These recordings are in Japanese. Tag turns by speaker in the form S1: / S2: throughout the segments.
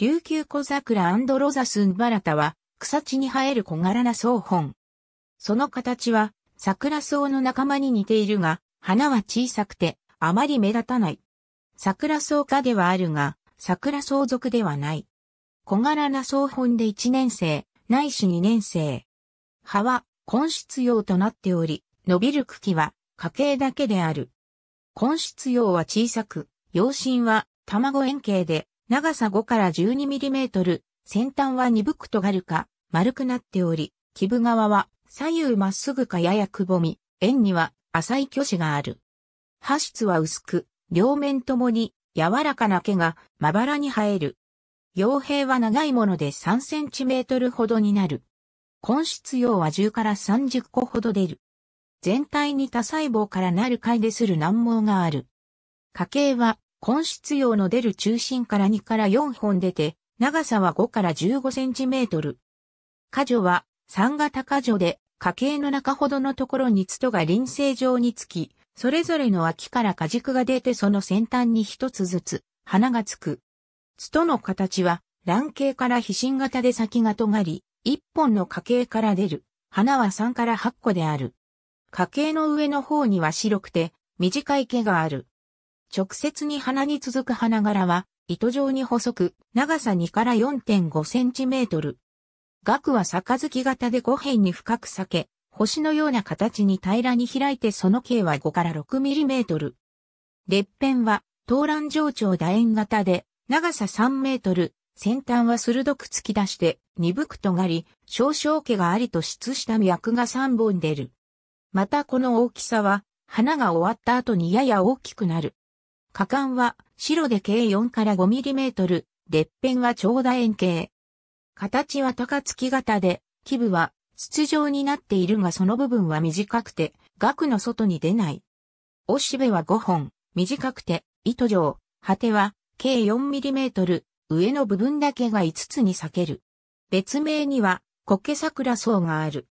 S1: 琉球小桜アンドロザスンバラタは、草地に生える小柄な草本。その形は、桜草の仲間に似ているが、花は小さくて、あまり目立たない。桜草科ではあるが、桜草属ではない。小柄な草本で1年生、ないし2年生。葉は、根室葉となっており、伸びる茎は、家系だけである。根室葉は小さく、葉身は、卵円形で、長さ5から1 2トル、先端は鈍く尖るか、丸くなっており、基部側は左右まっすぐかややくぼみ、円には浅い巨子がある。刃質は薄く、両面ともに柔らかな毛がまばらに生える。傭兵は長いもので3センチメートルほどになる。根質用は10から30個ほど出る。全体に多細胞からなる貝でする難毛がある。家系は根室葉の出る中心から2から4本出て、長さは5から15センチメートル。果樹は3型果樹で、家茎の中ほどのところにツが輪生状につき、それぞれの脇から果軸が出てその先端に一つずつ花がつく。ツトの形は卵形から皮心型で先が尖り、一本の花茎から出る花は3から8個である。花茎の上の方には白くて短い毛がある。直接に鼻に続く花柄は、糸状に細く、長さ2から4.5センチメートル。額は杯型で5辺に深く裂け、星のような形に平らに開いてその径は5から6ミリメートル。裂片は、東蘭上長楕円型で、長さ3メートル、先端は鋭く突き出して、鈍く尖り、少々毛がありと質した脈が3本出る。またこの大きさは、花が終わった後にやや大きくなる。果敢は白で計4から 5mm、裂片は長楕円形。形は高月型で、基部は筒状になっているがその部分は短くて、額の外に出ない。おしべは5本、短くて、糸状、果ては、計 4mm、上の部分だけが5つに裂ける。別名には、苔桜草がある。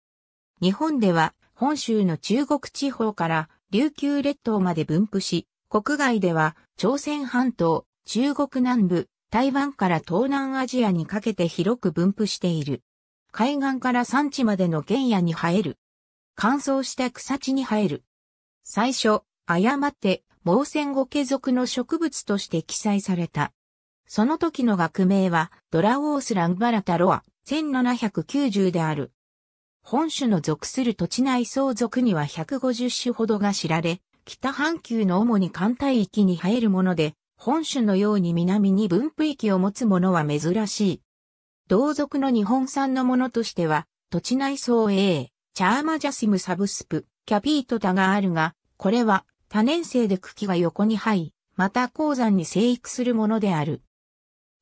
S1: 日本では、本州の中国地方から琉球列島まで分布し、国外では、朝鮮半島、中国南部、台湾から東南アジアにかけて広く分布している。海岸から山地までの原野に生える。乾燥した草地に生える。最初、誤って、毛線後継続の植物として記載された。その時の学名は、ドラオースランバラタロア、1790である。本種の属する土地内相続には150種ほどが知られ、北半球の主に寒帯域に生えるもので、本種のように南に分布域を持つものは珍しい。同族の日本産のものとしては、土地内草 A、チャーマジャシムサブスプ、キャピートタがあるが、これは多年生で茎が横に生え、また鉱山に生育するものである。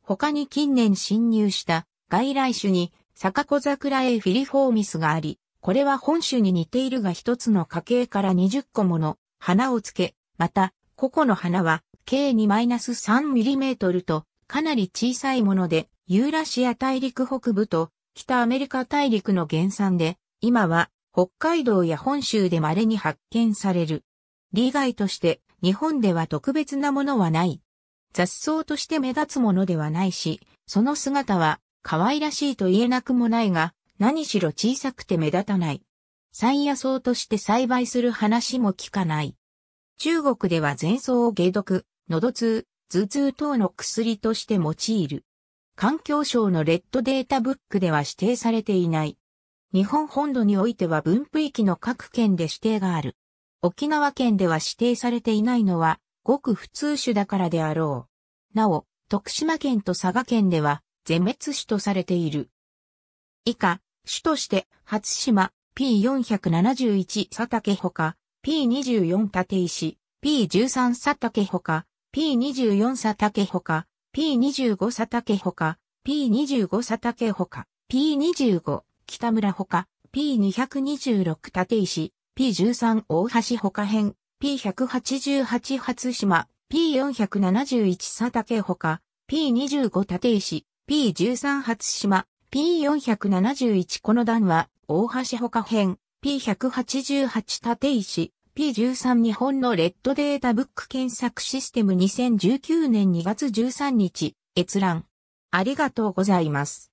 S1: 他に近年侵入した外来種にサカコザクラエフィリフォーミスがあり、これは本種に似ているが一つの家系から20個もの花をつけ、また、個々の花は、計2マイナス3ミリメートルと、かなり小さいもので、ユーラシア大陸北部と、北アメリカ大陸の原産で、今は、北海道や本州で稀に発見される。利害として、日本では特別なものはない。雑草として目立つものではないし、その姿は可愛らしいと言えなくもないが、何しろ小さくて目立たない。山野草として栽培する話も聞かない。中国では前草を下毒、喉痛、頭痛等の薬として用いる。環境省のレッドデータブックでは指定されていない。日本本土においては分布域の各県で指定がある。沖縄県では指定されていないのは、ごく普通種だからであろう。なお、徳島県と佐賀県では、全滅種とされている。以下、種として、初島、P471 佐竹ほか、P24 立石、P13 佐竹ほか、P24 佐竹ほか、P25 佐竹ほか、P25 佐竹ほか、P25 北村ほか、P226 立石、P13 大橋ほか編、P188 初島、P471 佐竹ほか、P25 立石、P13 初島、P471 この段は、大橋ほか編、P188 縦石、P13 日本のレッドデータブック検索システム2019年2月13日、閲覧。ありがとうございます。